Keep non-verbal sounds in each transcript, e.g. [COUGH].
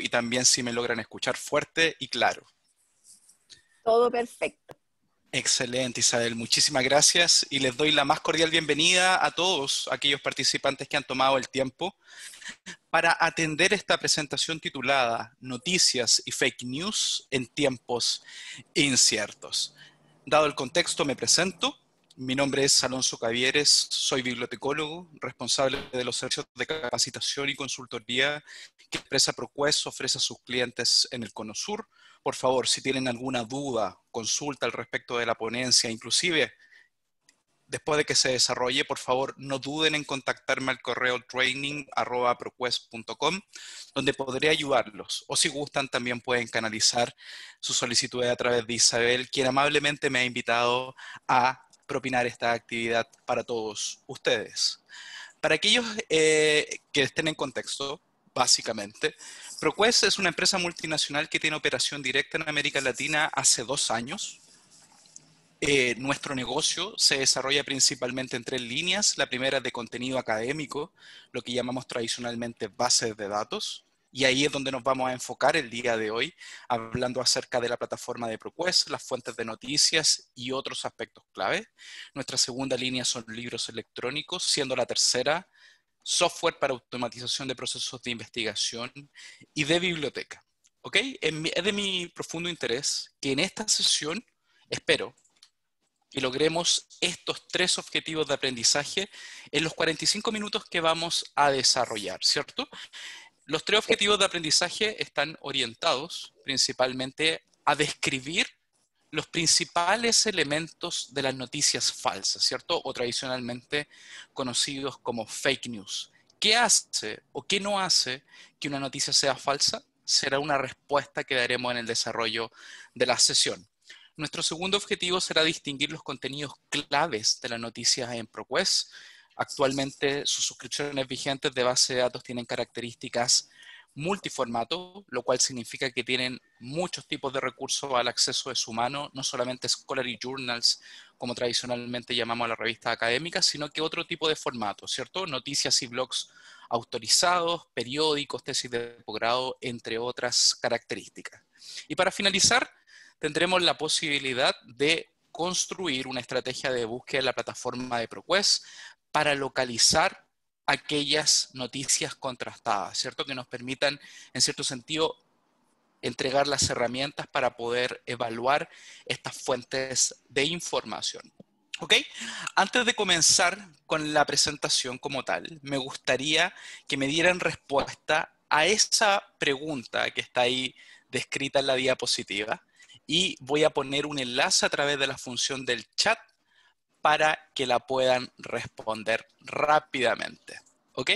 y también si me logran escuchar fuerte y claro. Todo perfecto. Excelente, Isabel. Muchísimas gracias y les doy la más cordial bienvenida a todos aquellos participantes que han tomado el tiempo para atender esta presentación titulada Noticias y Fake News en tiempos inciertos. Dado el contexto, me presento. Mi nombre es Alonso Cavieres, soy bibliotecólogo, responsable de los servicios de capacitación y consultoría que empresa ProQuest ofrece a sus clientes en el Cono Sur. Por favor, si tienen alguna duda, consulta al respecto de la ponencia, inclusive después de que se desarrolle, por favor, no duden en contactarme al correo training.proquest.com, donde podré ayudarlos. O si gustan, también pueden canalizar su solicitud a través de Isabel, quien amablemente me ha invitado a propinar esta actividad para todos ustedes. Para aquellos eh, que estén en contexto, básicamente, ProQuest es una empresa multinacional que tiene operación directa en América Latina hace dos años. Eh, nuestro negocio se desarrolla principalmente en tres líneas. La primera de contenido académico, lo que llamamos tradicionalmente bases de datos. Y ahí es donde nos vamos a enfocar el día de hoy, hablando acerca de la plataforma de ProQuest, las fuentes de noticias y otros aspectos clave. Nuestra segunda línea son libros electrónicos, siendo la tercera software para automatización de procesos de investigación y de biblioteca. ¿Ok? Es de mi profundo interés que en esta sesión, espero, que logremos estos tres objetivos de aprendizaje en los 45 minutos que vamos a desarrollar, ¿cierto? Los tres objetivos de aprendizaje están orientados principalmente a describir los principales elementos de las noticias falsas, ¿cierto? O tradicionalmente conocidos como fake news. ¿Qué hace o qué no hace que una noticia sea falsa? Será una respuesta que daremos en el desarrollo de la sesión. Nuestro segundo objetivo será distinguir los contenidos claves de las noticias en ProQuest Actualmente sus suscripciones vigentes de base de datos tienen características multiformato, lo cual significa que tienen muchos tipos de recursos al acceso de su mano, no solamente scholarly journals, como tradicionalmente llamamos a la revista académica, sino que otro tipo de formato, ¿cierto? Noticias y blogs autorizados, periódicos, tesis de posgrado, entre otras características. Y para finalizar, tendremos la posibilidad de construir una estrategia de búsqueda en la plataforma de ProQuest para localizar aquellas noticias contrastadas, ¿cierto? Que nos permitan, en cierto sentido, entregar las herramientas para poder evaluar estas fuentes de información. ¿Ok? Antes de comenzar con la presentación como tal, me gustaría que me dieran respuesta a esa pregunta que está ahí descrita en la diapositiva y voy a poner un enlace a través de la función del chat para que la puedan responder rápidamente. ¿Ok?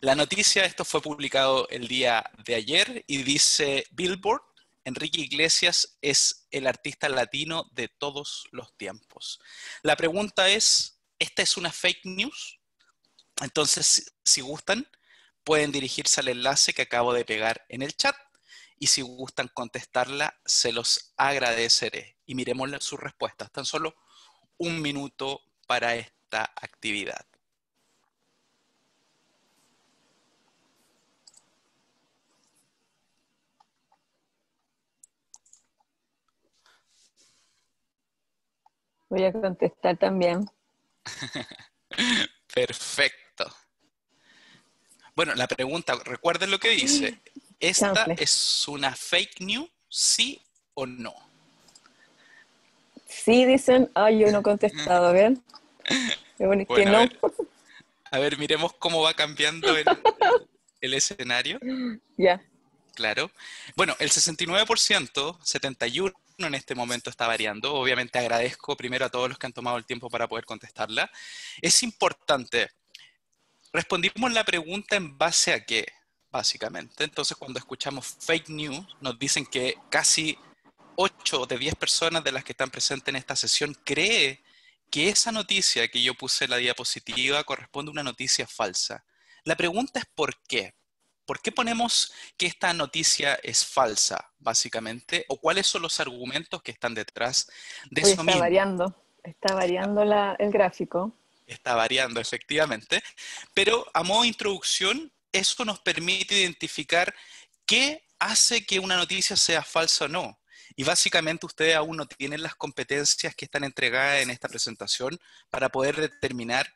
La noticia, esto fue publicado el día de ayer y dice Billboard, Enrique Iglesias es el artista latino de todos los tiempos. La pregunta es, ¿esta es una fake news? Entonces, si gustan, pueden dirigirse al enlace que acabo de pegar en el chat y si gustan contestarla, se los agradeceré. Y miremos sus respuestas. Tan solo un minuto para esta actividad. Voy a contestar también. [LAUGHS] Perfecto. Bueno, la pregunta, recuerden lo que dice. ¿Esta es una fake news, sí o no? Sí, dicen, ay, yo no he contestado, ¿ven? Bueno, A ver, miremos cómo va cambiando el, escenario. Ya. Claro. Bueno, el 69%, 71 en este momento está variando. Obviamente agradezco primero a todos los que han tomado el tiempo para poder contestarla. Es importante. Respondimos la pregunta en base a qué, básicamente. Entonces, cuando escuchamos fake news, nos dicen que casi 8 de 10 personas de las que están presentes en esta sesión cree que esa noticia que yo puse en la diapositiva corresponde a una noticia falsa. La pregunta es por qué. ¿Por qué ponemos que esta noticia es falsa, básicamente? ¿O cuáles son los argumentos que están detrás de eso está Variando. Está variando el gráfico. Está variando, efectivamente. Pero a modo de introducción, eso nos permite identificar qué hace que una noticia sea falsa o no. Y básicamente ustedes aún no tienen las competencias que están entregadas en esta presentación para poder determinar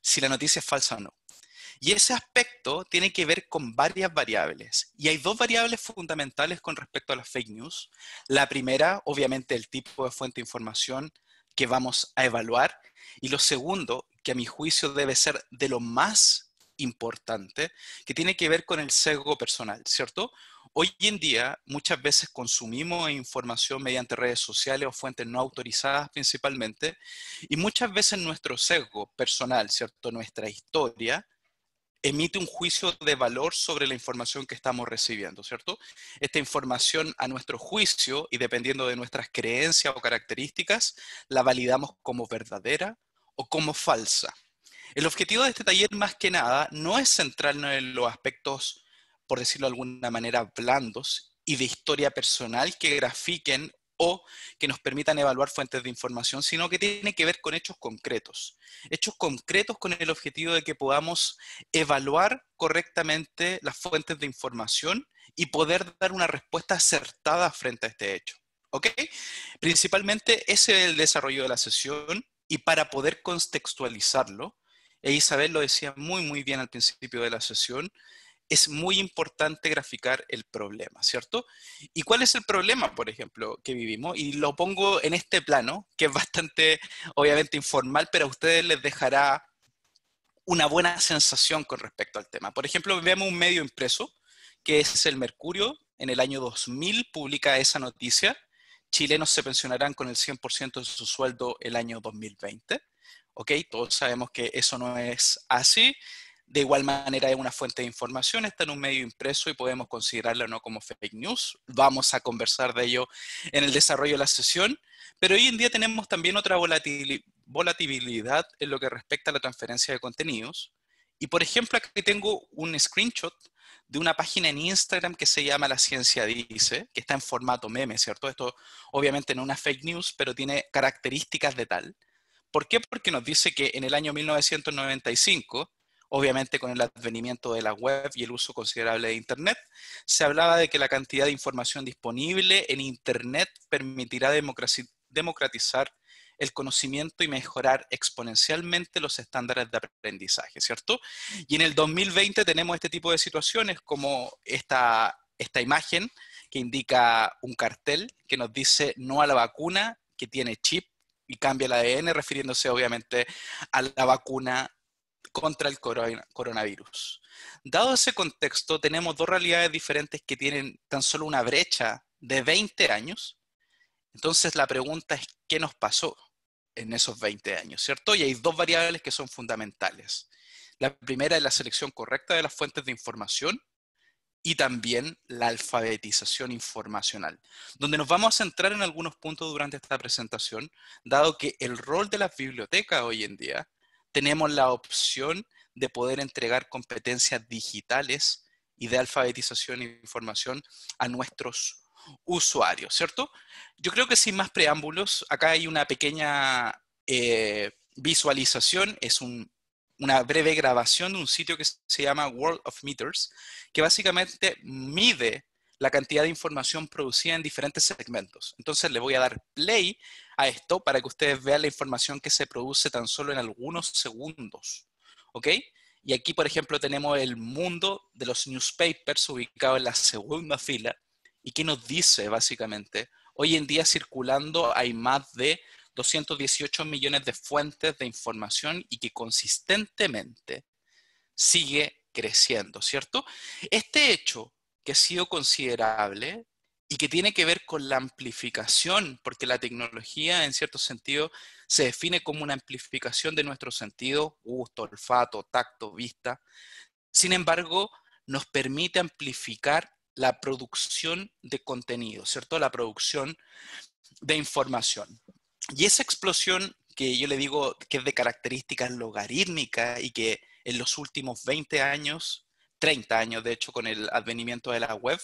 si la noticia es falsa o no. Y ese aspecto tiene que ver con varias variables. Y hay dos variables fundamentales con respecto a las fake news. La primera, obviamente, el tipo de fuente de información que vamos a evaluar. Y lo segundo, que a mi juicio debe ser de lo más importante, que tiene que ver con el sesgo personal, ¿cierto? Hoy en día, muchas veces consumimos información mediante redes sociales o fuentes no autorizadas principalmente, y muchas veces nuestro sesgo personal, ¿cierto? Nuestra historia emite un juicio de valor sobre la información que estamos recibiendo, ¿cierto? Esta información a nuestro juicio y dependiendo de nuestras creencias o características, la validamos como verdadera o como falsa. El objetivo de este taller, más que nada, no es centrarnos en los aspectos por decirlo de alguna manera, blandos y de historia personal que grafiquen o que nos permitan evaluar fuentes de información, sino que tiene que ver con hechos concretos. Hechos concretos con el objetivo de que podamos evaluar correctamente las fuentes de información y poder dar una respuesta acertada frente a este hecho. ¿Ok? Principalmente ese es el desarrollo de la sesión y para poder contextualizarlo, e Isabel lo decía muy, muy bien al principio de la sesión, es muy importante graficar el problema, ¿cierto? ¿Y cuál es el problema, por ejemplo, que vivimos? Y lo pongo en este plano, que es bastante, obviamente, informal, pero a ustedes les dejará una buena sensación con respecto al tema. Por ejemplo, vemos un medio impreso, que es el Mercurio, en el año 2000 publica esa noticia, chilenos se pensionarán con el 100% de su sueldo el año 2020. ¿Ok? Todos sabemos que eso no es así. De igual manera es una fuente de información, está en un medio impreso y podemos considerarlo o no como fake news. Vamos a conversar de ello en el desarrollo de la sesión, pero hoy en día tenemos también otra volatilidad en lo que respecta a la transferencia de contenidos. Y por ejemplo, aquí tengo un screenshot de una página en Instagram que se llama La Ciencia Dice, que está en formato meme, ¿cierto? Esto obviamente no es una fake news, pero tiene características de tal. ¿Por qué? Porque nos dice que en el año 1995 Obviamente con el advenimiento de la web y el uso considerable de Internet, se hablaba de que la cantidad de información disponible en Internet permitirá democratizar el conocimiento y mejorar exponencialmente los estándares de aprendizaje, ¿cierto? Y en el 2020 tenemos este tipo de situaciones como esta, esta imagen que indica un cartel que nos dice no a la vacuna que tiene chip y cambia el ADN, refiriéndose obviamente a la vacuna contra el coronavirus. Dado ese contexto, tenemos dos realidades diferentes que tienen tan solo una brecha de 20 años. Entonces la pregunta es, ¿qué nos pasó en esos 20 años? ¿Cierto? Y hay dos variables que son fundamentales. La primera es la selección correcta de las fuentes de información y también la alfabetización informacional, donde nos vamos a centrar en algunos puntos durante esta presentación, dado que el rol de las bibliotecas hoy en día tenemos la opción de poder entregar competencias digitales y de alfabetización e información a nuestros usuarios, ¿cierto? Yo creo que sin más preámbulos, acá hay una pequeña eh, visualización, es una breve grabación de un sitio que se llama World of Meters, que básicamente mide la cantidad de información producida en diferentes segmentos. Entonces le voy a dar play a esto para que ustedes vean la información que se produce tan solo en algunos segundos. ¿Ok? Y aquí, por ejemplo, tenemos el mundo de los newspapers ubicado en la segunda fila. ¿Y que nos dice, básicamente? Hoy en día circulando hay más de 218 millones de fuentes de información y que consistentemente sigue creciendo, ¿cierto? Este hecho, que ha sido considerable, y que tiene que ver con la amplificación, porque la tecnología en cierto sentido se define como una amplificación de nuestro sentido, gusto, olfato, tacto, vista. Sin embargo, nos permite amplificar la producción de contenido, ¿cierto? La producción de información. Y esa explosión que yo le digo que es de características logarítmicas y que en los últimos 20 años, 30 años de hecho con el advenimiento de la web,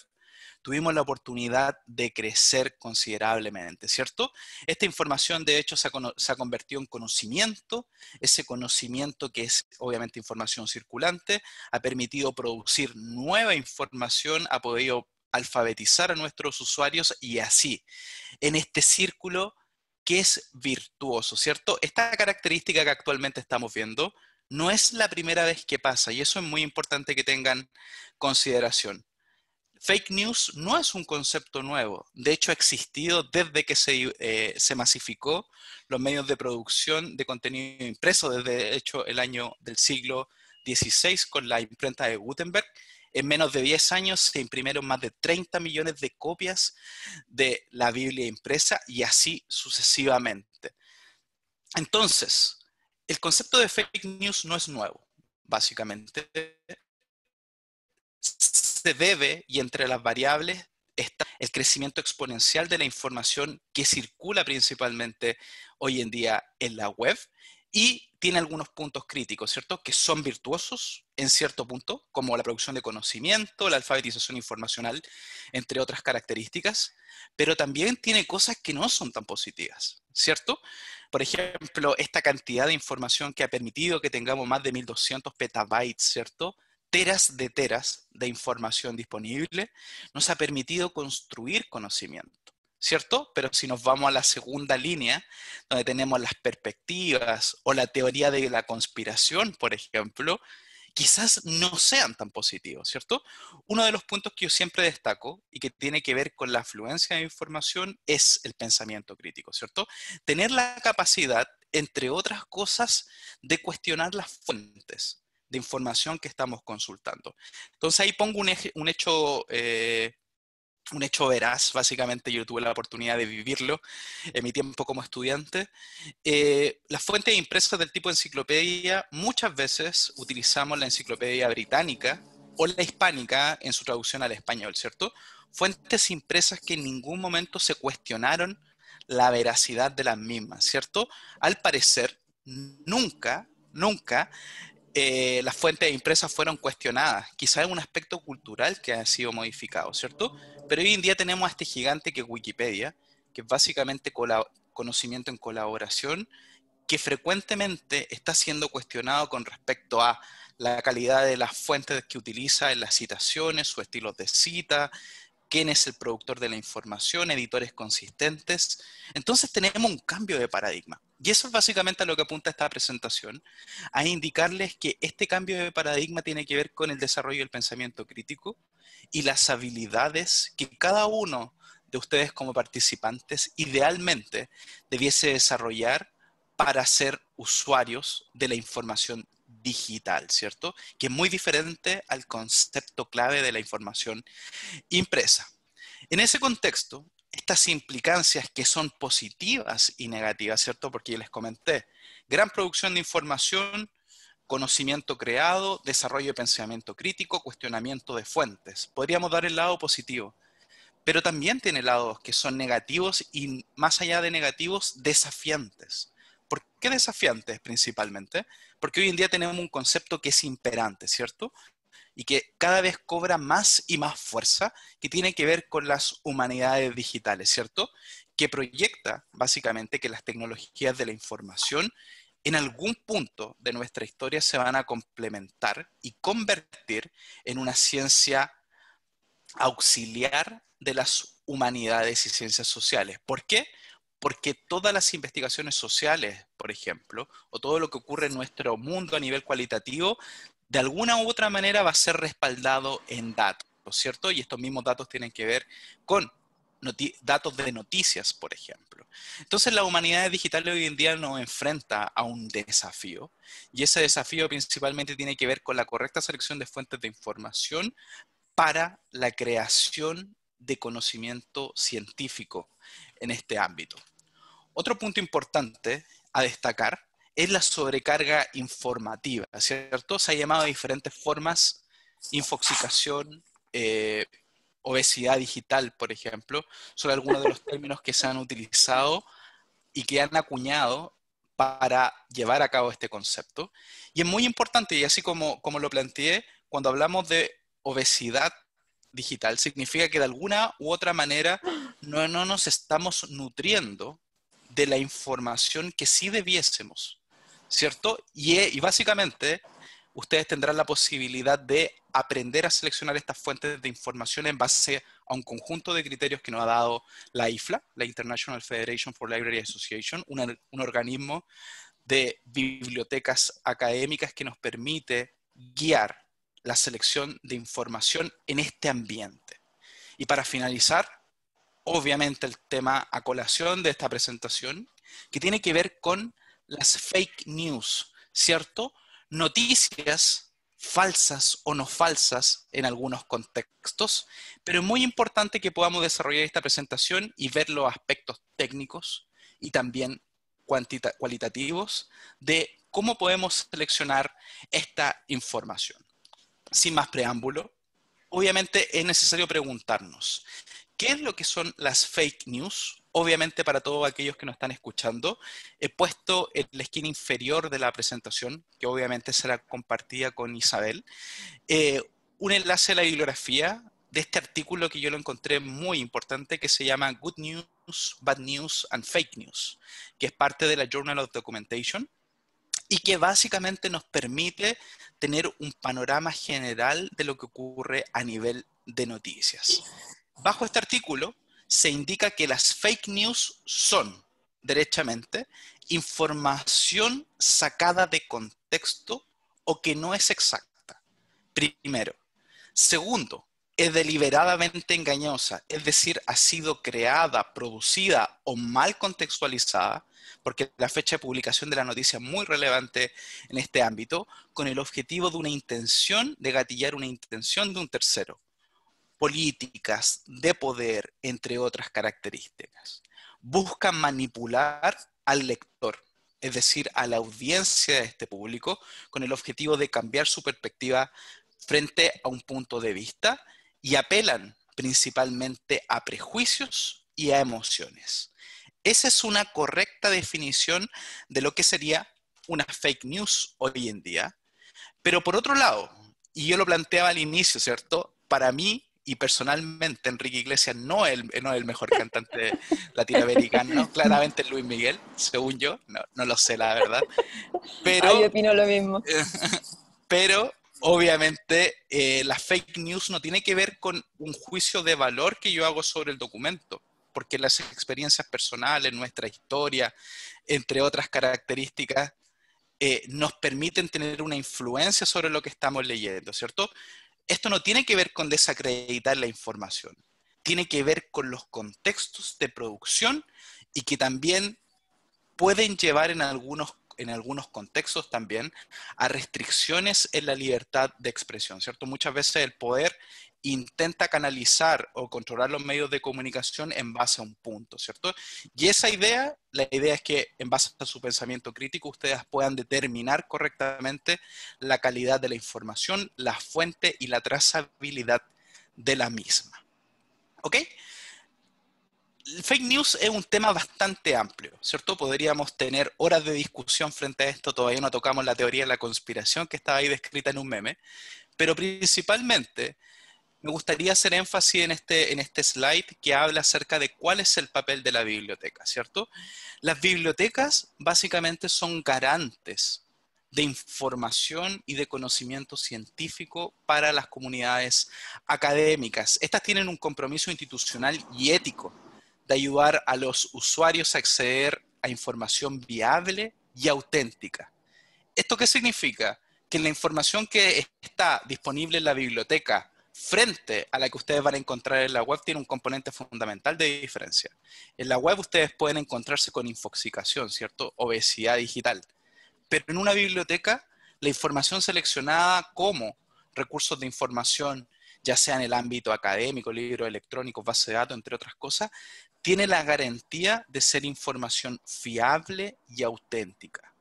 tuvimos la oportunidad de crecer considerablemente, ¿cierto? Esta información, de hecho, se ha, convertido en conocimiento, ese conocimiento que es obviamente información circulante, ha permitido producir nueva información, ha podido alfabetizar a nuestros usuarios y así, en este círculo que es virtuoso, ¿cierto? Esta característica que actualmente estamos viendo no es la primera vez que pasa y eso es muy importante que tengan consideración. Fake news no es un concepto nuevo, de hecho ha existido desde que se, eh, masificó los medios de producción de contenido impreso, desde hecho el año del siglo XVI con la imprenta de Gutenberg. En menos de 10 años se imprimieron más de 30 millones de copias de la Biblia impresa y así sucesivamente. Entonces, el concepto de fake news no es nuevo, básicamente se debe y entre las variables está el crecimiento exponencial de la información que circula principalmente hoy en día en la web y tiene algunos puntos críticos, ¿cierto? Que son virtuosos en cierto punto, como la producción de conocimiento, la alfabetización informacional, entre otras características, pero también tiene cosas que no son tan positivas, ¿cierto? Por ejemplo, esta cantidad de información que ha permitido que tengamos más de 1200 petabytes, ¿cierto? teras de teras de información disponible, nos ha permitido construir conocimiento, ¿cierto? Pero si nos vamos a la segunda línea, donde tenemos las perspectivas o la teoría de la conspiración, por ejemplo, quizás no sean tan positivos, ¿cierto? Uno de los puntos que yo siempre destaco y que tiene que ver con la afluencia de información es el pensamiento crítico, ¿cierto? Tener la capacidad, entre otras cosas, de cuestionar las fuentes, de información que estamos consultando. Entonces ahí pongo un, hecho... Eh, un hecho veraz, básicamente yo tuve la oportunidad de vivirlo en mi tiempo como estudiante. Eh, las fuentes impresas del tipo enciclopedia, muchas veces utilizamos la enciclopedia británica o la hispánica en su traducción al español, ¿cierto? Fuentes impresas que en ningún momento se cuestionaron la veracidad de las mismas, ¿cierto? Al parecer, nunca, nunca eh, las fuentes de impresas fueron cuestionadas. Quizá en un aspecto cultural que ha sido modificado, ¿cierto? Pero hoy en día tenemos a este gigante que es Wikipedia, que es básicamente conocimiento en colaboración, que frecuentemente está siendo cuestionado con respecto a la calidad de las fuentes que utiliza en las citaciones, su estilo de cita, quién es el productor de la información, editores consistentes. Entonces tenemos un cambio de paradigma. Y eso es básicamente a lo que apunta esta presentación, a indicarles que este cambio de paradigma tiene que ver con el desarrollo del pensamiento crítico y las habilidades que cada uno de ustedes como participantes idealmente debiese desarrollar para ser usuarios de la información digital, ¿cierto? Que es muy diferente al concepto clave de la información impresa. En ese contexto, estas implicancias que son positivas y negativas, ¿cierto? Porque yo les comenté, gran producción de información, conocimiento creado, desarrollo de pensamiento crítico, cuestionamiento de fuentes. Podríamos dar el lado positivo, pero también tiene lados que son negativos y más allá de negativos, desafiantes. ¿Por qué desafiantes principalmente? Porque hoy en día tenemos un concepto que es imperante, ¿cierto? Y que cada vez cobra más y más fuerza, que tiene que ver con las humanidades digitales, ¿cierto? Que proyecta básicamente que las tecnologías de la información en algún punto de nuestra historia se van a complementar y convertir en una ciencia auxiliar de las humanidades y ciencias sociales. ¿Por qué? porque todas las investigaciones sociales, por ejemplo, o todo lo que ocurre en nuestro mundo a nivel cualitativo, de alguna u otra manera va a ser respaldado en datos, ¿cierto? Y estos mismos datos tienen que ver con datos de noticias, por ejemplo. Entonces la humanidad digital hoy en día nos enfrenta a un desafío y ese desafío principalmente tiene que ver con la correcta selección de fuentes de información para la creación de conocimiento científico en este ámbito. Otro punto importante a destacar es la sobrecarga informativa, ¿cierto? Se ha llamado de diferentes formas infoxicación, eh, obesidad digital, por ejemplo, son algunos de los términos que se han utilizado y que han acuñado para llevar a cabo este concepto. Y es muy importante, y así como, como lo planteé, cuando hablamos de obesidad digital, significa que de alguna u otra manera no, no nos estamos nutriendo de la información que sí debiésemos, ¿cierto? Eh, y, básicamente ustedes tendrán la posibilidad de aprender a seleccionar estas fuentes de información en base a un conjunto de criterios que nos ha dado la IFLA, la International Federation for Library Association, un organismo de bibliotecas académicas que nos permite guiar la selección de información en este ambiente. Y para finalizar, obviamente el tema a colación de esta presentación, que tiene que ver con las fake news, ¿cierto? Noticias falsas o no falsas en algunos contextos, pero es muy importante que podamos desarrollar esta presentación y ver los aspectos técnicos y también cualitativos de cómo podemos seleccionar esta información. Sin más preámbulo, obviamente es necesario preguntarnos, ¿Qué es lo que son las fake news? Obviamente para todos aquellos que nos están escuchando, he puesto en la esquina inferior de la presentación, que obviamente será compartida con Isabel, eh, un enlace a la bibliografía de este artículo que yo lo encontré muy importante, que se llama Good News, Bad News and Fake News, que es parte de la Journal of Documentation y que básicamente nos permite tener un panorama general de lo que ocurre a nivel de noticias. Bajo este artículo se indica que las fake news son, derechamente, información sacada de contexto o que no es exacta. Primero. Segundo, es deliberadamente engañosa, es decir, ha sido creada, producida o mal contextualizada, porque la fecha de publicación de la noticia es muy relevante en este ámbito, con el objetivo de una intención, de gatillar una intención de un tercero políticas, de poder, entre otras características. Buscan manipular al lector, es decir, a la audiencia de este público, con el objetivo de cambiar su perspectiva frente a un punto de vista y apelan principalmente a prejuicios y a emociones. Esa es una correcta definición de lo que sería una fake news hoy en día. Pero por otro lado, y yo lo planteaba al inicio, ¿cierto? Para mí, y personalmente Enrique Iglesias no es el, no el mejor cantante latinoamericano, claramente es Luis Miguel, según yo, no, no, lo sé la verdad. Pero, yo opino lo mismo. [LAUGHS] Pero obviamente eh, la fake news no tiene que ver con un juicio de valor que yo hago sobre el documento, porque las experiencias personales, nuestra historia, entre otras características, eh, nos permiten tener una influencia sobre lo que estamos leyendo, ¿cierto? esto no tiene que ver con desacreditar la información, tiene que ver con los contextos de producción y que también pueden llevar en algunos, en algunos contextos también a restricciones en la libertad de expresión, ¿cierto? Muchas veces el poder intenta canalizar o controlar los medios de comunicación en base a un punto, ¿cierto? Y esa idea, la idea es que en base a su pensamiento crítico ustedes puedan determinar correctamente la calidad de la información, la fuente y la trazabilidad de la misma. ¿Ok? fake news es un tema bastante amplio, ¿cierto? Podríamos tener horas de discusión frente a esto, todavía no tocamos la teoría de la conspiración que estaba ahí descrita en un meme, pero principalmente me gustaría hacer énfasis en este, en este slide que habla acerca de cuál es el papel de la biblioteca, ¿cierto? Las bibliotecas básicamente son garantes de información y de conocimiento científico para las comunidades académicas. Estas tienen un compromiso institucional y ético de ayudar a los usuarios a acceder a información viable y auténtica. ¿Esto qué significa? Que la información que está disponible en la biblioteca frente a la que ustedes van a encontrar en la web tiene un componente fundamental de diferencia. En la web ustedes pueden encontrarse con infoxicación, ¿cierto? Obesidad digital. Pero en una biblioteca, la información seleccionada como recursos de información, ya sea en el ámbito académico, libros electrónicos, base de datos, entre otras cosas, tiene la garantía de ser información fiable y auténtica.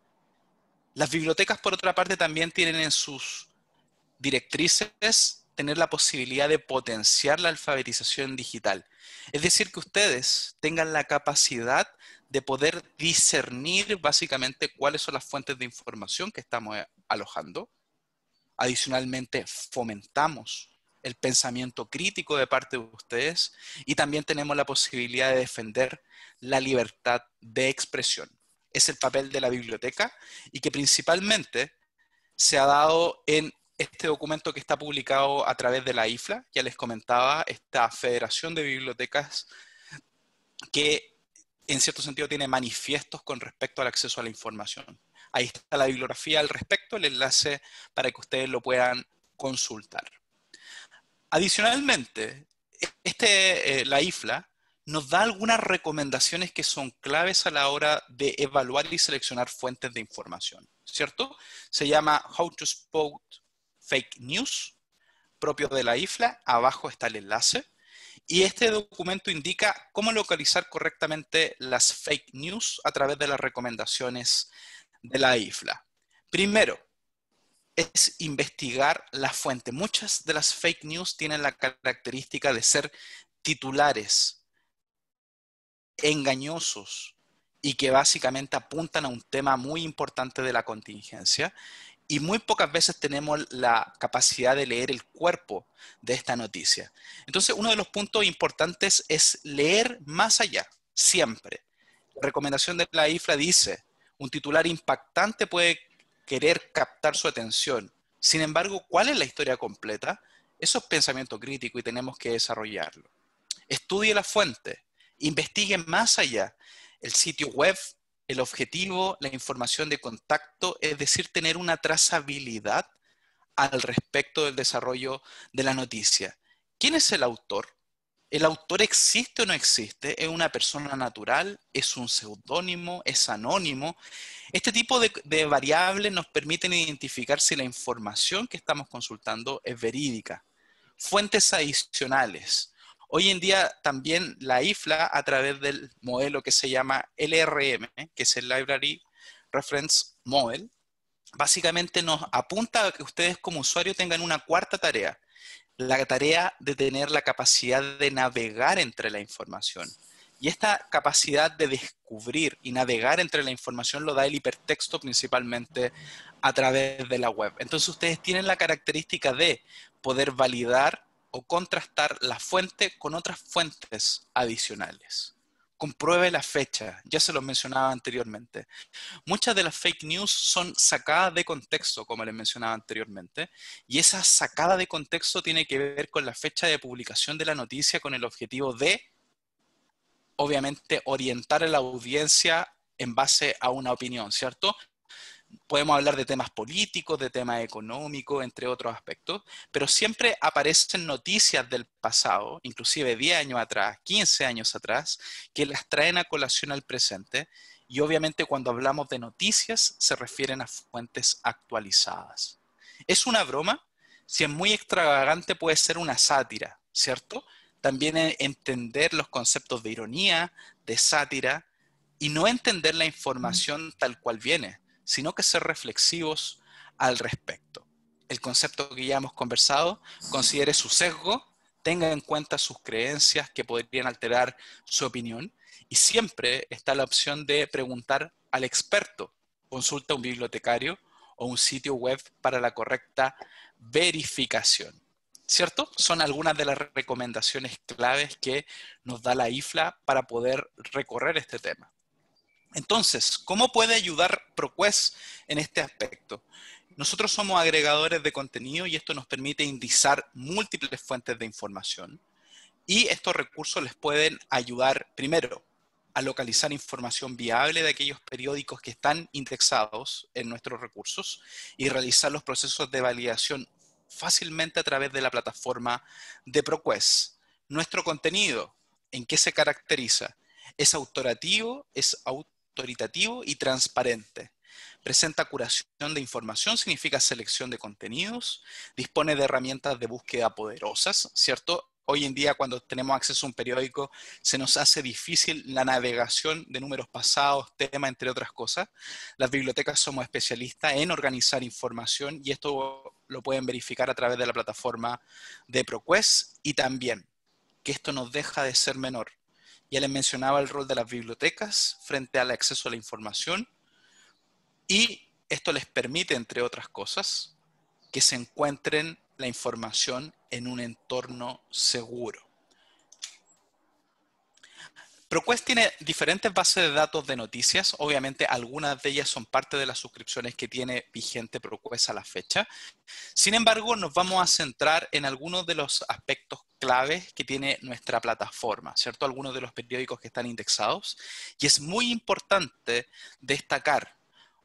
Las bibliotecas, por otra parte, también tienen en sus directrices tener la posibilidad de potenciar la alfabetización digital. Es decir, que ustedes tengan la capacidad de poder discernir básicamente cuáles son las fuentes de información que estamos eh, alojando. Adicionalmente, fomentamos el pensamiento crítico de parte de ustedes y también tenemos la posibilidad de defender la libertad de expresión. Es el papel de la biblioteca y que principalmente se ha dado en este documento que está publicado a través de la IFLA, ya les comentaba, esta Federación de Bibliotecas que en cierto sentido tiene manifiestos con respecto al acceso a la información. Ahí está la bibliografía al respecto, el enlace para que ustedes lo puedan consultar. Adicionalmente, este, eh, la IFLA nos da algunas recomendaciones que son claves a la hora de evaluar y seleccionar fuentes de información, ¿cierto? Se llama How to Spot fake news propio de la IFLA. Abajo está el enlace. Y este documento indica cómo localizar correctamente las fake news a través de las recomendaciones de la IFLA. Primero, es investigar la fuente. Muchas de las fake news tienen la característica de ser titulares engañosos y que básicamente apuntan a un tema muy importante de la contingencia y muy pocas veces tenemos la capacidad de leer el cuerpo de esta noticia. Entonces, uno de los puntos importantes es leer más allá, siempre. La recomendación de la IFLA dice, un titular impactante puede querer captar su atención. Sin embargo, ¿cuál es la historia completa? Eso es pensamiento crítico y tenemos que desarrollarlo. Estudie la fuente, investigue más allá, el sitio web, el objetivo, la información de contacto, es decir, tener una trazabilidad al respecto del desarrollo de la noticia. ¿Quién es el autor? ¿El autor existe o no existe? ¿Es una persona natural? ¿Es un seudónimo? ¿Es anónimo? Este tipo de, de, variables nos permiten identificar si la información que estamos consultando es verídica. Fuentes adicionales. Hoy en día también la IFLA, a través del modelo que se llama LRM, que es el Library Reference Model, básicamente nos apunta a que ustedes como usuario tengan una cuarta tarea, la tarea de tener la capacidad de navegar entre la información. Y esta capacidad de descubrir y navegar entre la información lo da el hipertexto principalmente a través de la web. Entonces ustedes tienen la característica de poder validar o contrastar la fuente con otras fuentes adicionales. Compruebe la fecha, ya se lo mencionaba anteriormente. Muchas de las fake news son sacadas de contexto, como les mencionaba anteriormente, y esa sacada de contexto tiene que ver con la fecha de publicación de la noticia con el objetivo de, obviamente, orientar a la audiencia en base a una opinión, ¿cierto? podemos hablar de temas políticos, de temas económicos, entre otros aspectos, pero siempre aparecen noticias del pasado, inclusive 10 años atrás, 15 años atrás, que las traen a colación al presente y obviamente cuando hablamos de noticias se refieren a fuentes actualizadas. ¿Es una broma? Si es muy extravagante puede ser una sátira, ¿cierto? También e, entender los conceptos de ironía, de sátira, y no entender la información tal cual viene sino que ser reflexivos al respecto. El concepto que ya hemos conversado, considere su sesgo, tenga en cuenta sus creencias que podrían alterar su opinión y siempre está la opción de preguntar al experto, consulta un bibliotecario o un sitio web para la correcta verificación. ¿Cierto? Son algunas de las recomendaciones claves que nos da la IFLA para poder recorrer este tema. Entonces, ¿cómo puede ayudar ProQuest en este aspecto? Nosotros somos agregadores de contenido y esto nos permite indizar múltiples fuentes de información. Y estos recursos les pueden ayudar, primero, a localizar información viable de aquellos periódicos que están indexados en nuestros recursos y realizar los procesos de validación fácilmente a través de la plataforma de ProQuest. Nuestro contenido, ¿en qué se caracteriza? ¿Es autorativo? ¿Es, aut autoritativo y transparente. Presenta curación de información, significa selección de contenidos, dispone de herramientas de búsqueda poderosas, ¿cierto? Hoy en día cuando tenemos acceso a un periódico se nos hace difícil la navegación de números pasados, tema entre otras cosas. Las bibliotecas somos especialistas en organizar información y esto lo pueden verificar a través de la plataforma de ProQuest y también que esto nos deja de ser menor. Ya les mencionaba el rol de las bibliotecas frente al acceso a la información y esto les permite, entre otras cosas, que se encuentren la información en un entorno seguro. ProQuest tiene diferentes bases de datos de noticias. Obviamente, algunas de ellas son parte de las suscripciones que tiene vigente ProQuest a la fecha. Sin embargo, nos vamos a centrar en algunos de los aspectos claves que tiene nuestra plataforma, ¿cierto? Algunos de los periódicos que están indexados. Y es muy importante destacar,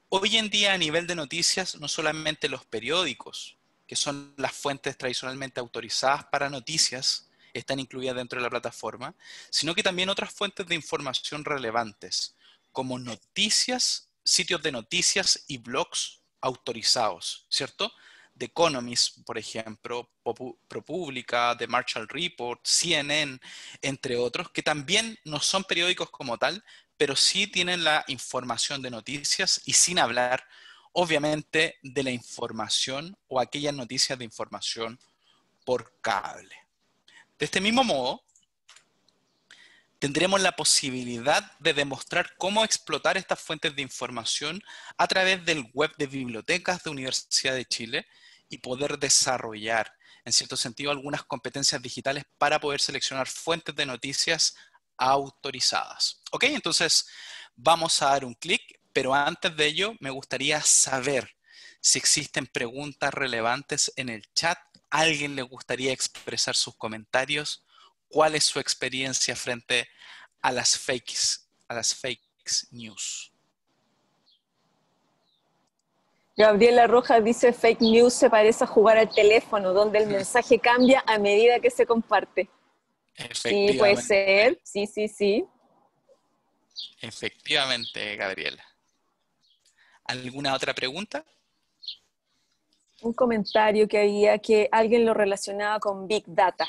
hoy en día a nivel de noticias, no solamente los periódicos, que son las fuentes tradicionalmente autorizadas para noticias, están incluidas dentro de la plataforma, sino que también otras fuentes de información relevantes, como noticias, sitios de noticias y blogs autorizados, ¿cierto? The Economist, por ejemplo, ProPublica, The Marshall Report, CNN, entre otros, que también no son periódicos como tal, pero sí tienen la información de noticias y sin hablar, obviamente, de la información o aquellas noticias de información por cable. De este mismo modo, tendremos la posibilidad de demostrar cómo explotar estas fuentes de información a través del web de bibliotecas de Universidad de Chile y poder desarrollar, en cierto sentido, algunas competencias digitales para poder seleccionar fuentes de noticias autorizadas. ¿Ok? Entonces, vamos a dar un clic, pero antes de ello me gustaría saber si existen preguntas relevantes en el chat. ¿A ¿Alguien le gustaría expresar sus comentarios? ¿Cuál es su experiencia frente a las fakes, a las fakes news? Gabriela Rojas dice, fake news se parece a jugar al teléfono, donde el mensaje cambia a medida que se comparte. Sí, puede ser, sí, sí, sí. Efectivamente, Gabriela. ¿Alguna otra pregunta? Un comentario que había que alguien lo relacionaba con Big Data,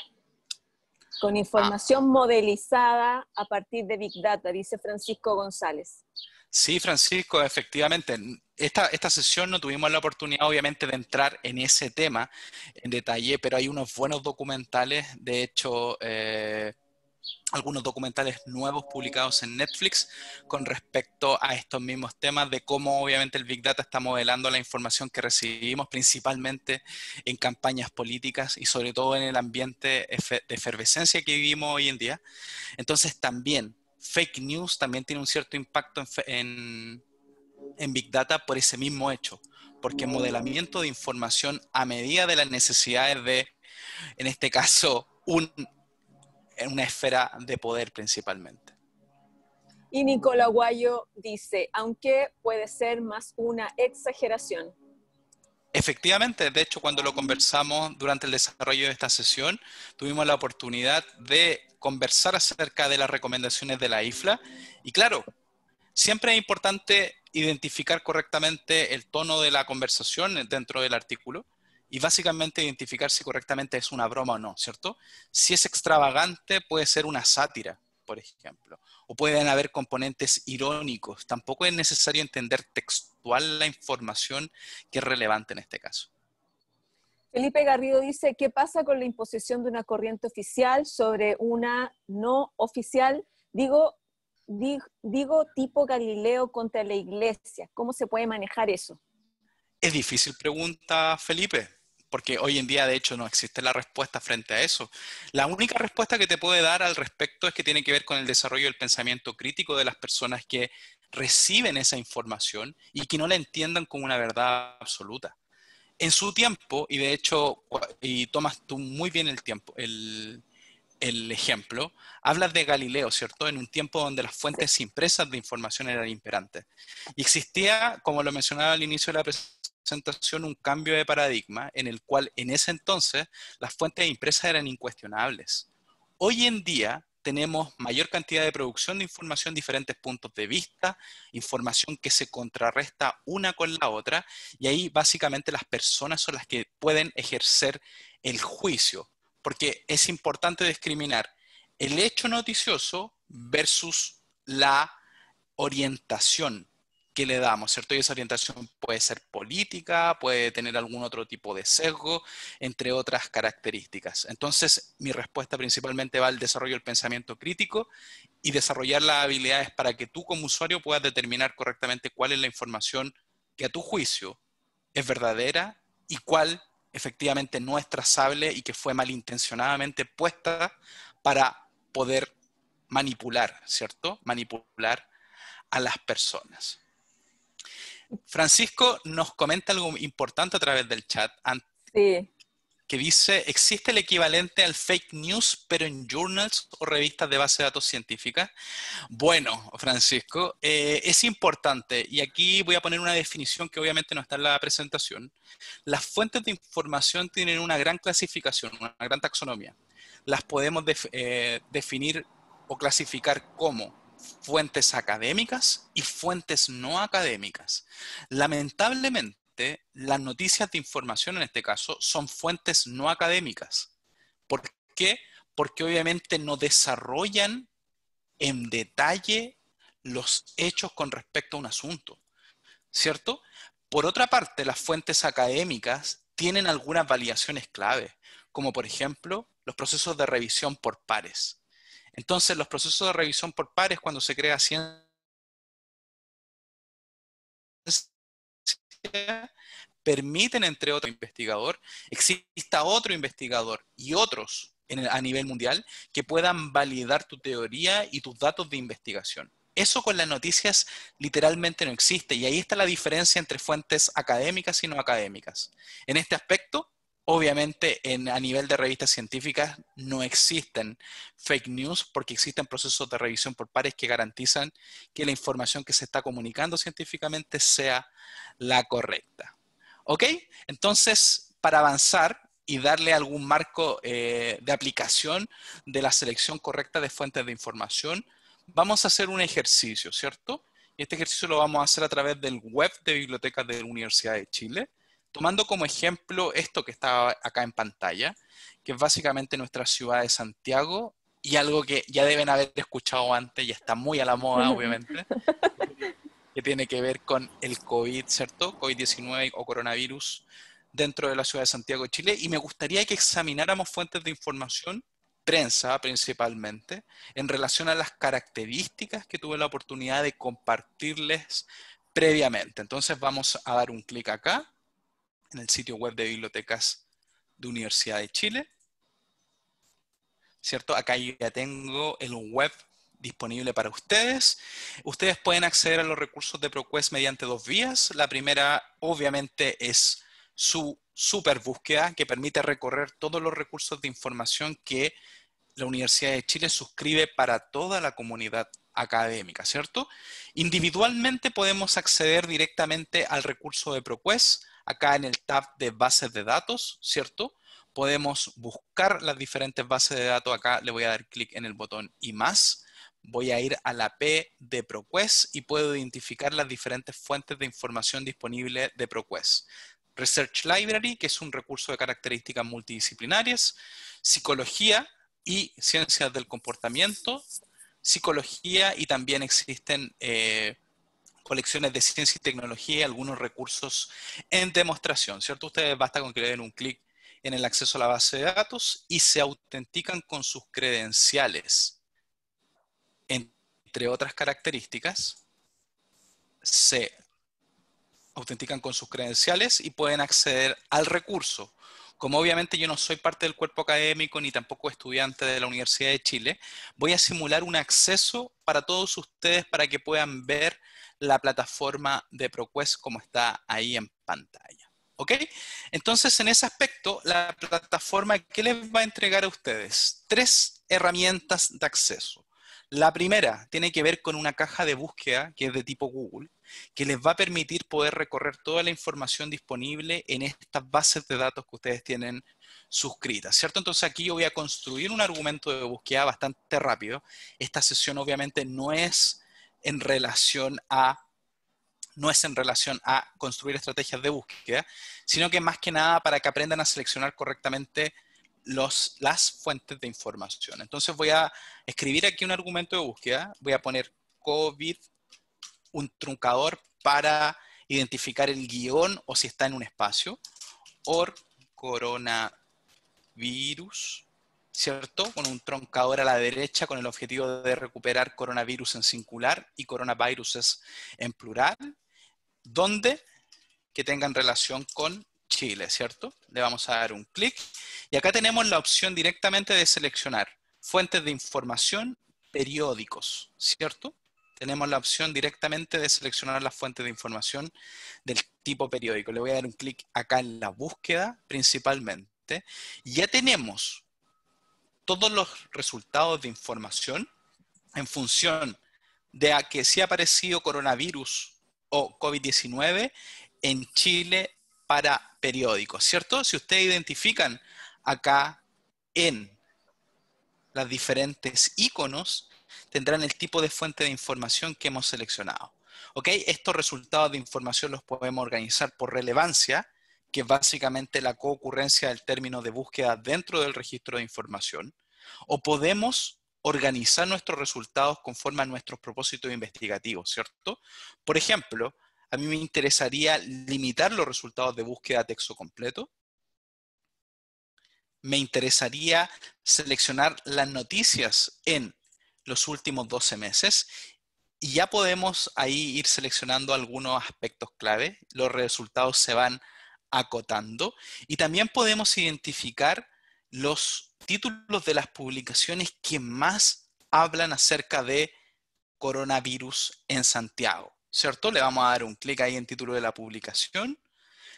con ah. información modelizada a partir de Big Data, dice Francisco González. Sí, Francisco, efectivamente. Esta, esta, sesión no tuvimos la oportunidad, obviamente, de entrar en ese tema en detalle, pero hay unos buenos documentales, de hecho, eh, algunos documentales nuevos publicados en Netflix con respecto a estos mismos temas de cómo, obviamente, el Big Data está modelando la información que recibimos, principalmente en campañas políticas y sobre todo en el ambiente de efervescencia que vivimos hoy en día. Entonces, también fake news también tiene un cierto impacto en, Big Data por ese mismo hecho, porque modelamiento de información a medida de las necesidades de, en este caso, en una esfera de poder principalmente. Y Nicola Guayo dice, aunque puede ser más una exageración, Efectivamente, de hecho, cuando lo conversamos durante el desarrollo de esta sesión, tuvimos la oportunidad de conversar acerca de las recomendaciones de la IFLA. Y claro, siempre es importante identificar correctamente el tono de la conversación dentro del artículo y básicamente identificar si correctamente es una broma o no, ¿cierto? Si es extravagante, puede ser una sátira, por ejemplo, o pueden haber componentes irónicos. Tampoco es necesario entender textual la información que es relevante en este caso. Felipe Garrido dice, ¿qué pasa con la imposición de una corriente oficial sobre una no oficial? Digo, digo, tipo Galileo contra la iglesia. ¿Cómo se puede manejar eso? Es difícil pregunta, Felipe porque hoy en día de hecho no existe la respuesta frente a eso. La única respuesta que te puede dar al respecto es que tiene que ver con el desarrollo del pensamiento crítico de las personas que reciben esa información y que no la entiendan como una verdad absoluta. En su tiempo, y de hecho, y tomas tú muy bien el tiempo, el, ejemplo, hablas de Galileo, ¿cierto? En un tiempo donde las fuentes impresas de información eran imperantes. Y existía, como lo mencionaba al inicio de la presentación, presentación un cambio de paradigma en el cual en ese entonces las fuentes de impresas eran incuestionables. Hoy en día tenemos mayor cantidad de producción de información, diferentes puntos de vista, información que se contrarresta una con la otra, y ahí básicamente las personas son las que pueden ejercer el juicio, porque es importante discriminar el hecho noticioso versus la orientación, le damos, ¿cierto? Y esa orientación puede ser política, puede tener algún otro tipo de sesgo, entre otras características. Entonces, mi respuesta principalmente va al desarrollo del pensamiento crítico y desarrollar las habilidades para que tú como usuario puedas determinar correctamente cuál es la información que a tu juicio es verdadera y cuál efectivamente no es trazable y que fue malintencionadamente puesta para poder manipular, ¿cierto? Manipular a las personas. Francisco nos comenta algo importante a través del chat. Sí. Que dice, ¿existe el equivalente al fake news, pero en journals o revistas de base de datos científicas? Bueno, Francisco, eh, es importante, y aquí voy a poner una definición que obviamente no está en la presentación. Las fuentes de información tienen una gran clasificación, una gran taxonomía. Las podemos eh, definir o clasificar como fuentes académicas y fuentes no académicas. Lamentablemente, las noticias de información en este caso son fuentes no académicas. ¿Por qué? Porque obviamente no desarrollan en detalle los hechos con respecto a un asunto, ¿cierto? Por otra parte, las fuentes académicas tienen algunas validaciones clave, como por ejemplo los procesos de revisión por pares. Entonces, los procesos de revisión por pares, cuando se crea ciencia, permiten, entre otro investigador, exista otro investigador y otros a nivel mundial que puedan validar tu teoría y tus datos de investigación. Eso con las noticias literalmente no existe y ahí está la diferencia entre fuentes académicas y no académicas. En este aspecto, Obviamente, a nivel de revistas científicas no existen fake news porque existen procesos de revisión por pares que garantizan que la información que se está comunicando científicamente sea la correcta. ¿Ok? Entonces, para avanzar y darle algún marco eh, de aplicación de la selección correcta de fuentes de información, vamos a hacer un ejercicio, ¿cierto? Y este ejercicio lo vamos a hacer a través del web de Bibliotecas de la Universidad de Chile tomando como ejemplo esto que está acá en pantalla, que es básicamente nuestra ciudad de Santiago y algo que ya deben haber escuchado antes y está muy a la moda, [LAUGHS] obviamente, que tiene que ver con el COVID, ¿cierto? COVID-19 o coronavirus dentro de la ciudad de Santiago de Chile. Y me gustaría que examináramos fuentes de información, prensa principalmente, en relación a las características que tuve la oportunidad de compartirles previamente. Entonces vamos a dar un clic acá en el sitio web de bibliotecas de Universidad de Chile. ¿Cierto? Acá ya tengo el web disponible para ustedes. Ustedes pueden acceder a los recursos de ProQuest mediante dos vías. La primera, obviamente, es su super búsqueda que permite recorrer todos los recursos de información que la Universidad de Chile suscribe para toda la comunidad académica, ¿cierto? Individualmente podemos acceder directamente al recurso de ProQuest acá en el tab de bases de datos, ¿cierto? Podemos buscar las diferentes bases de datos. Acá le voy a dar clic en el botón y más. Voy a ir a la P de ProQuest y puedo identificar las diferentes fuentes de información disponibles de ProQuest. Research Library, que es un recurso de características multidisciplinarias, psicología y ciencias del comportamiento, psicología y también existen eh, colecciones de ciencia y tecnología y algunos recursos en demostración, ¿cierto? Ustedes basta con que le den un clic en el acceso a la base de datos y se autentican con sus credenciales. Entre otras características, se autentican con sus credenciales y pueden acceder al recurso. Como obviamente yo no soy parte del cuerpo académico ni tampoco estudiante de la Universidad de Chile, voy a simular un acceso para todos ustedes para que puedan ver la plataforma de ProQuest como está ahí en pantalla. ¿Ok? Entonces, en ese aspecto, la plataforma, ¿qué les va a entregar a ustedes? Tres herramientas de acceso. La primera tiene que ver con una caja de búsqueda que es de tipo Google, que les va a permitir poder recorrer toda la información disponible en estas bases de datos que ustedes tienen suscritas, ¿cierto? Entonces aquí yo voy a construir un argumento de búsqueda bastante rápido. Esta sesión obviamente no es en relación a, no es en relación a construir estrategias de búsqueda, sino que más que nada para que aprendan a seleccionar correctamente los, las fuentes de información. Entonces voy a escribir aquí un argumento de búsqueda, voy a poner COVID, un truncador para identificar el guión o si está en un espacio, o coronavirus ¿cierto? Con un troncador a la derecha con el objetivo de recuperar coronavirus en singular y coronaviruses en plural, donde que tengan relación con Chile, ¿cierto? Le vamos a dar un clic y acá tenemos la opción directamente de seleccionar fuentes de información, periódicos, ¿cierto? Tenemos la opción directamente de seleccionar las fuentes de información del tipo periódico. Le voy a dar un clic acá en la búsqueda principalmente. ya tenemos todos los resultados de información en función de a que si ha aparecido coronavirus o COVID-19 en Chile para periódicos, ¿cierto? Si ustedes identifican acá en las diferentes iconos, tendrán el tipo de fuente de información que hemos seleccionado. ¿Ok? Estos resultados de información los podemos organizar por relevancia que es básicamente la coocurrencia del término de búsqueda dentro del registro de información, o podemos organizar nuestros resultados conforme a nuestros propósitos investigativos, ¿cierto? Por ejemplo, a mí me interesaría limitar los resultados de búsqueda a texto completo. Me interesaría seleccionar las noticias en los últimos 12 meses y ya podemos ahí ir seleccionando algunos aspectos clave. Los resultados se van a acotando y también podemos identificar los títulos de las publicaciones que más hablan acerca de coronavirus en Santiago, ¿cierto? Le vamos a dar un clic ahí en título de la publicación,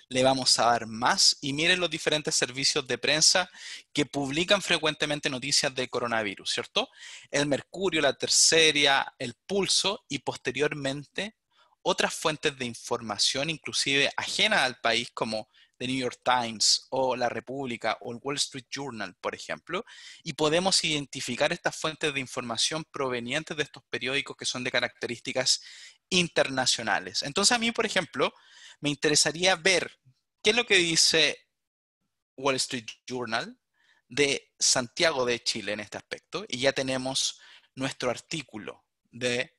le vamos a dar más y miren los diferentes servicios de prensa que publican frecuentemente noticias de coronavirus, ¿cierto? El Mercurio, la Tercera, el Pulso y posteriormente otras fuentes de información, inclusive ajena al país, como The New York Times o La República o el Wall Street Journal, por ejemplo, y podemos identificar estas fuentes de información provenientes de estos periódicos que son de características internacionales. Entonces a mí, por ejemplo, me interesaría ver qué es lo que dice Wall Street Journal de Santiago de Chile en este aspecto, y ya tenemos nuestro artículo de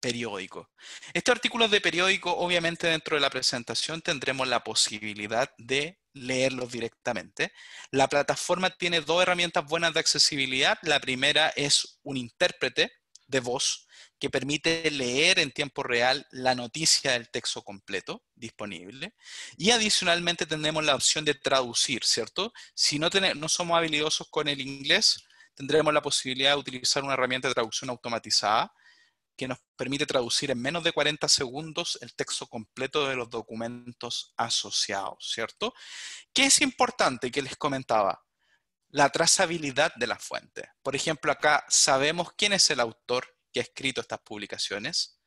periódico. Estos artículo de periódico, obviamente dentro de la presentación tendremos la posibilidad de leerlos directamente. La plataforma tiene dos herramientas buenas de accesibilidad. La primera es un intérprete de voz que permite leer en tiempo real la noticia del texto completo disponible. Y adicionalmente tenemos la opción de traducir, ¿cierto? Si no, no somos habilidosos con el inglés, tendremos la posibilidad de utilizar una herramienta de traducción automatizada que nos permite traducir en menos de 40 segundos el texto completo de los documentos asociados, ¿cierto? ¿Qué es importante que les comentaba? La trazabilidad de la fuente. Por ejemplo, acá sabemos quién es el autor que ha escrito estas publicaciones,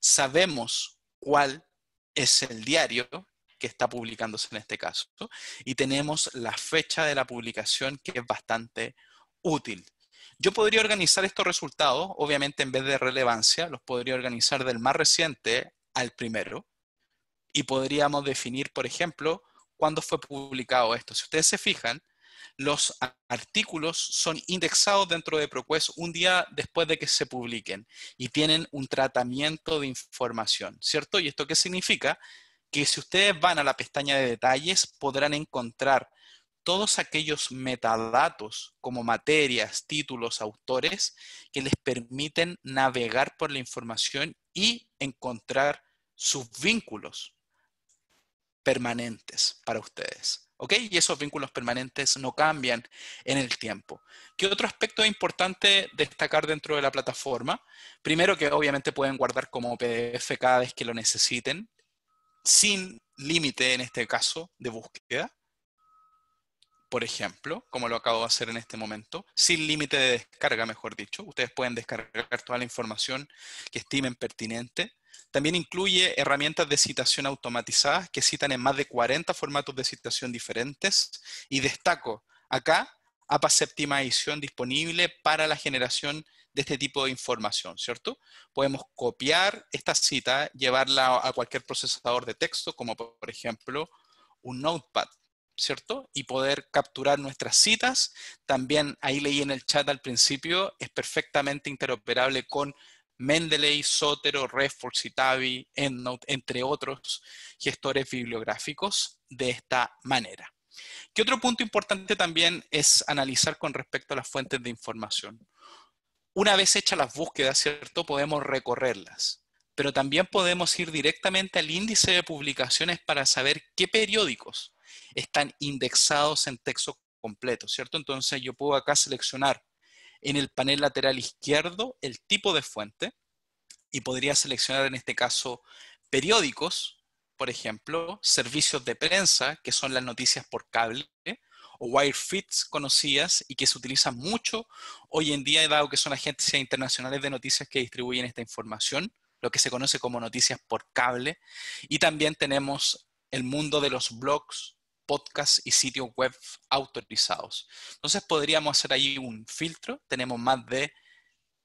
sabemos cuál es el diario que está publicándose en este caso y tenemos la fecha de la publicación que es bastante útil. Yo podría organizar estos resultados, obviamente en vez de relevancia, los podría organizar del más reciente al primero y podríamos definir, por ejemplo, cuándo fue publicado esto. Si ustedes se fijan, los artículos son indexados dentro de ProQuest un día después de que se publiquen y tienen un tratamiento de información, ¿cierto? ¿Y esto qué significa? Que si ustedes van a la pestaña de detalles podrán encontrar todos aquellos metadatos como materias, títulos, autores que les permiten navegar por la información y encontrar sus vínculos permanentes para ustedes. ¿Ok? Y esos vínculos permanentes no cambian en el tiempo. ¿Qué otro aspecto es importante destacar dentro de la plataforma? Primero, que obviamente pueden guardar como PDF cada vez que lo necesiten, sin límite en este caso de búsqueda por ejemplo, como lo acabo de hacer en este momento, sin límite de descarga, mejor dicho. Ustedes pueden descargar toda la información que estimen pertinente. También incluye herramientas de citación automatizadas que citan en más de 40 formatos de citación diferentes. Y destaco acá APA séptima edición disponible para la generación de este tipo de información, ¿cierto? Podemos copiar esta cita, llevarla a cualquier procesador de texto, como por ejemplo un Notepad ¿cierto? Y poder capturar nuestras citas. También ahí leí en el chat al principio, es perfectamente interoperable con Mendeley, Sotero, Reforce, Citavi, EndNote, entre otros gestores bibliográficos de esta manera. ¿Qué otro punto importante también es analizar con respecto a las fuentes de información? Una vez hechas las búsquedas, ¿cierto? Podemos recorrerlas, pero también podemos ir directamente al índice de publicaciones para saber qué periódicos están indexados en texto completo, ¿cierto? Entonces yo puedo acá seleccionar en el panel lateral izquierdo el tipo de fuente y podría seleccionar en este caso periódicos, por ejemplo, servicios de prensa, que son las noticias por cable, o wire feeds conocidas y que se utilizan mucho hoy en día, dado que son agencias internacionales de noticias que distribuyen esta información, lo que se conoce como noticias por cable. Y también tenemos el mundo de los blogs, podcasts y sitios web autorizados. Entonces podríamos hacer ahí un filtro. Tenemos más de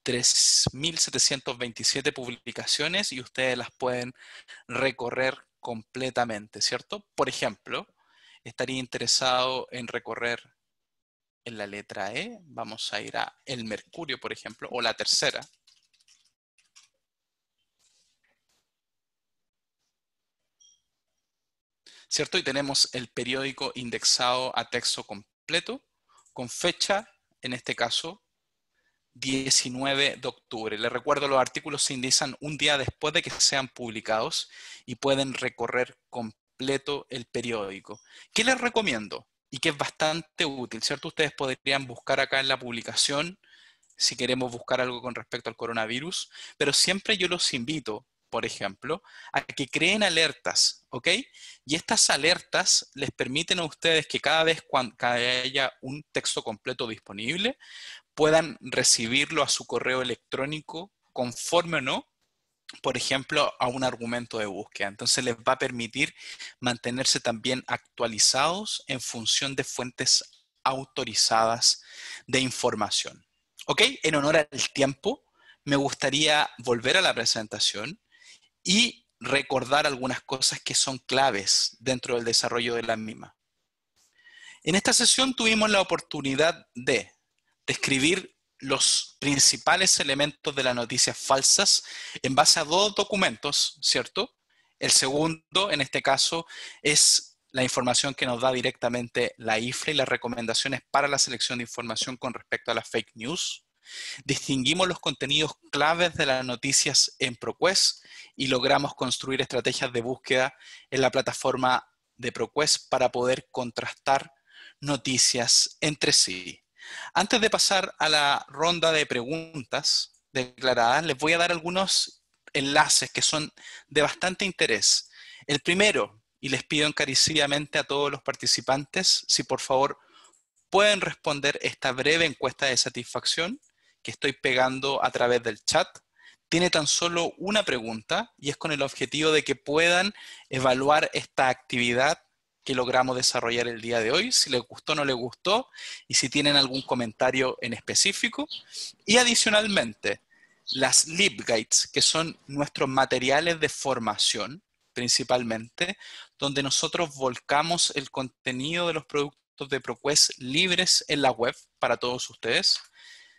3.727 publicaciones y ustedes las pueden recorrer completamente, ¿cierto? Por ejemplo, estaría interesado en recorrer en la letra E, vamos a ir a el mercurio, por ejemplo, o la tercera, ¿cierto? Y tenemos el periódico indexado a texto completo con fecha, en este caso, 19 de octubre. Les recuerdo, los artículos se indexan un día después de que sean publicados y pueden recorrer completo el periódico. ¿Qué les recomiendo? Y que es bastante útil, ¿cierto? Ustedes podrían buscar acá en la publicación si queremos buscar algo con respecto al coronavirus, pero siempre yo los invito por ejemplo, a que creen alertas, ¿ok? Y estas alertas les permiten a ustedes que cada vez cuando haya un texto completo disponible, puedan recibirlo a su correo electrónico conforme o no, por ejemplo, a un argumento de búsqueda. Entonces les va a permitir mantenerse también actualizados en función de fuentes autorizadas de información. ¿Ok? En honor al tiempo, me gustaría volver a la presentación y recordar algunas cosas que son claves dentro del desarrollo de la misma. En esta sesión tuvimos la oportunidad de describir los principales elementos de las noticias falsas en base a dos documentos, ¿cierto? El segundo, en este caso, es la información que nos da directamente la IFRA e y las recomendaciones para la selección de información con respecto a las fake news. Distinguimos los contenidos claves de las noticias en ProQuest y logramos construir estrategias de búsqueda en la plataforma de ProQuest para poder contrastar noticias entre sí. Antes de pasar a la ronda de preguntas declaradas, les voy a dar algunos enlaces que son de bastante interés. El primero, y les pido encarecidamente a todos los participantes, si por favor pueden responder esta breve encuesta de satisfacción que estoy pegando a través del chat tiene tan solo una pregunta y es con el objetivo de que puedan evaluar esta actividad que logramos desarrollar el día de hoy, si les gustó o no les gustó, y si tienen algún comentario en específico. Y adicionalmente, las LibGuides, que son nuestros materiales de formación, principalmente, donde nosotros volcamos el contenido de los productos de ProQuest libres en la web para todos ustedes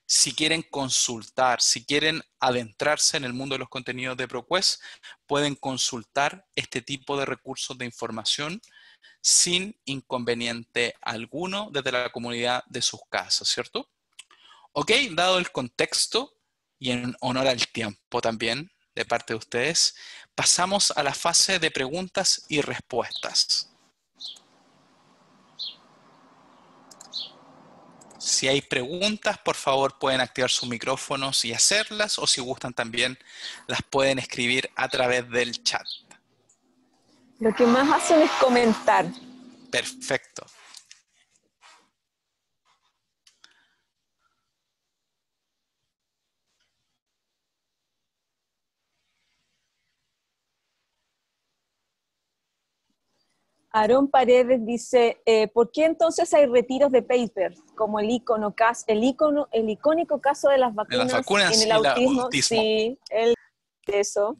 si quieren consultar, si quieren adentrarse en el mundo de los contenidos de ProQuest, pueden consultar este tipo de recursos de información sin inconveniente alguno desde la comunidad de sus casas, ¿cierto? Ok, dado el contexto y en honor al tiempo también de parte de ustedes, pasamos a la fase de preguntas y respuestas. Si hay preguntas, por favor pueden activar sus micrófonos y hacerlas, o si gustan también las pueden escribir a través del chat. Lo que más hacen es comentar. Perfecto. Aarón Paredes dice, eh, ¿por qué entonces hay retiros de papers como el icono, el icono, el icónico caso de las vacunas, de el autismo? Sí, eso.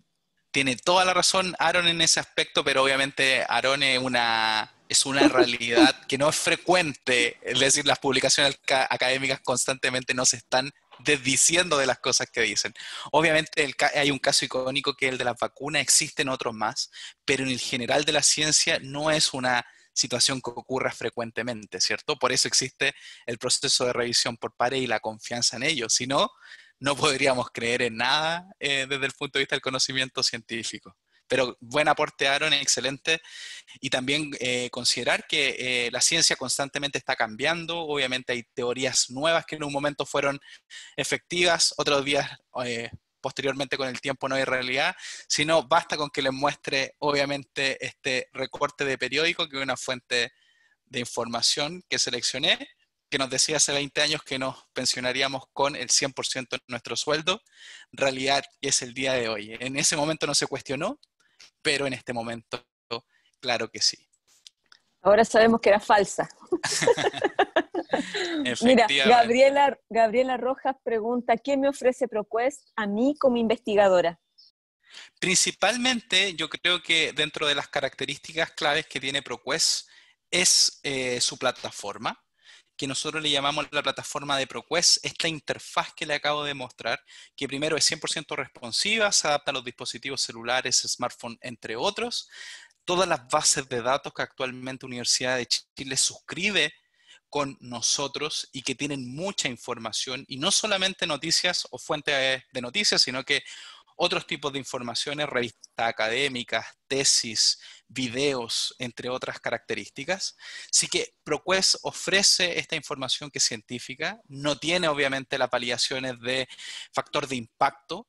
Tiene toda la razón Aaron en ese aspecto, pero obviamente Aaron es una, es una [LAUGHS] realidad que no es frecuente, es decir, las publicaciones académicas constantemente no se están desdiciendo de las cosas que dicen. Obviamente hay un caso icónico que es el de las vacunas, existen otros más, pero en el general de la ciencia no es una situación que ocurra frecuentemente, ¿cierto? Por eso existe el proceso de revisión por pares y la confianza en ellos. Si no, no podríamos creer en nada eh, desde el punto de vista del conocimiento científico. Pero buen aporte, Aaron, excelente. Y también eh, considerar que eh, la ciencia constantemente está cambiando. Obviamente hay teorías nuevas que en un momento fueron efectivas, otros días eh, posteriormente con el tiempo no hay realidad, sino basta con que les muestre, obviamente, este recorte de periódico, que es una fuente de información que seleccioné, que nos decía hace 20 años que nos pensionaríamos con el 100% de nuestro sueldo, realidad es el día de hoy. En ese momento no se cuestionó, pero en este momento, claro que sí. Ahora sabemos que era falsa. [LAUGHS] [LAUGHS] Mira, Gabriela, Gabriela Rojas pregunta, ¿qué me ofrece ProQuest a mí como investigadora? Principalmente, yo creo que dentro de las características claves que tiene ProQuest es eh, su plataforma que nosotros le llamamos la plataforma de ProQuest, esta interfaz que le acabo de mostrar, que primero es 100% responsiva, se adapta a los dispositivos celulares, smartphone, entre otros. Todas las bases de datos que actualmente Universidad de Chile suscribe con nosotros y que tienen mucha información y no solamente noticias o fuentes eh, de noticias, sino que otros tipos de informaciones, revistas académicas, tesis, videos, entre otras características. Así que ProQuest ofrece esta información que es científica, no tiene obviamente las paliaciones de factor de impacto,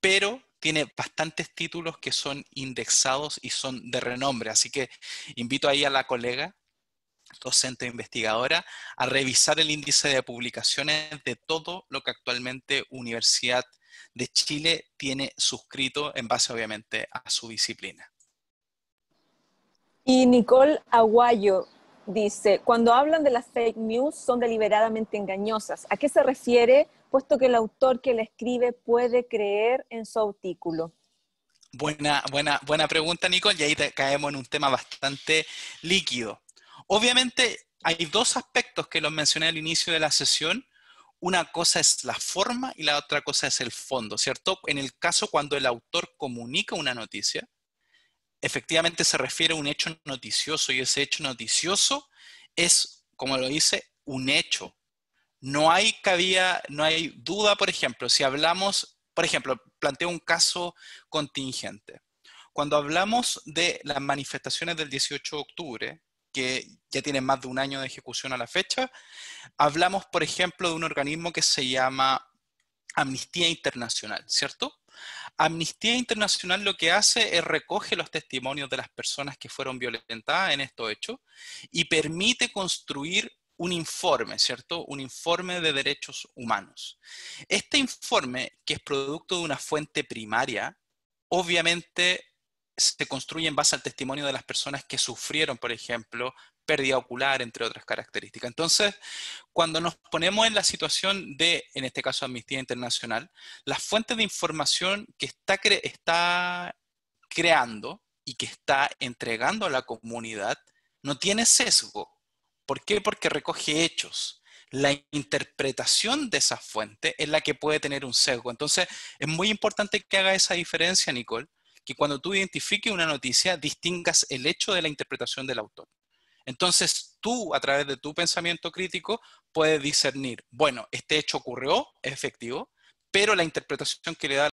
pero tiene bastantes títulos que son indexados y son de renombre. Así que invito ahí a la colega docente investigadora, a revisar el índice de publicaciones de todo lo que actualmente Universidad de Chile tiene suscrito en base obviamente a su disciplina. Y Nicole Aguayo dice, cuando hablan de las fake news son deliberadamente engañosas. ¿A qué se refiere, puesto que el autor que la escribe puede creer en su artículo? Buena, buena, buena pregunta, Nicole, y ahí caemos en un tema bastante líquido. Obviamente hay dos aspectos que los mencioné al inicio de la sesión. Una cosa es la forma y la otra cosa es el fondo, ¿cierto? En el caso cuando el autor comunica una noticia, efectivamente se refiere a un hecho noticioso y ese hecho noticioso es, como lo dice, un hecho. No hay no hay duda, por ejemplo, si hablamos, por ejemplo, planteo un caso contingente. Cuando hablamos de las manifestaciones del 18 de octubre, que ya tienen más de un año de ejecución a la fecha, hablamos, por ejemplo, de un organismo que se llama Amnistía Internacional, ¿cierto? Amnistía Internacional lo que hace es recoge los testimonios de las personas que fueron violentadas en estos hechos y permite construir un informe, ¿cierto? Un informe de derechos humanos. Este informe, que es producto de una fuente primaria, obviamente se construye en base al testimonio de las personas que sufrieron, por ejemplo, pérdida ocular, entre otras características. Entonces, cuando nos ponemos en la situación de, en este caso, Amnistía Internacional, la fuente de información que está, está creando y que está entregando a la comunidad no tiene sesgo. ¿Por qué? Porque recoge hechos. La interpretación de esa fuente es la que puede tener un sesgo. Entonces, es muy importante que haga esa diferencia, Nicole, que cuando tú identifiques una noticia, distingas el hecho de la interpretación del autor. Entonces tú, a través de tu pensamiento crítico, puedes discernir, bueno, este hecho ocurrió, es efectivo, pero la interpretación que le da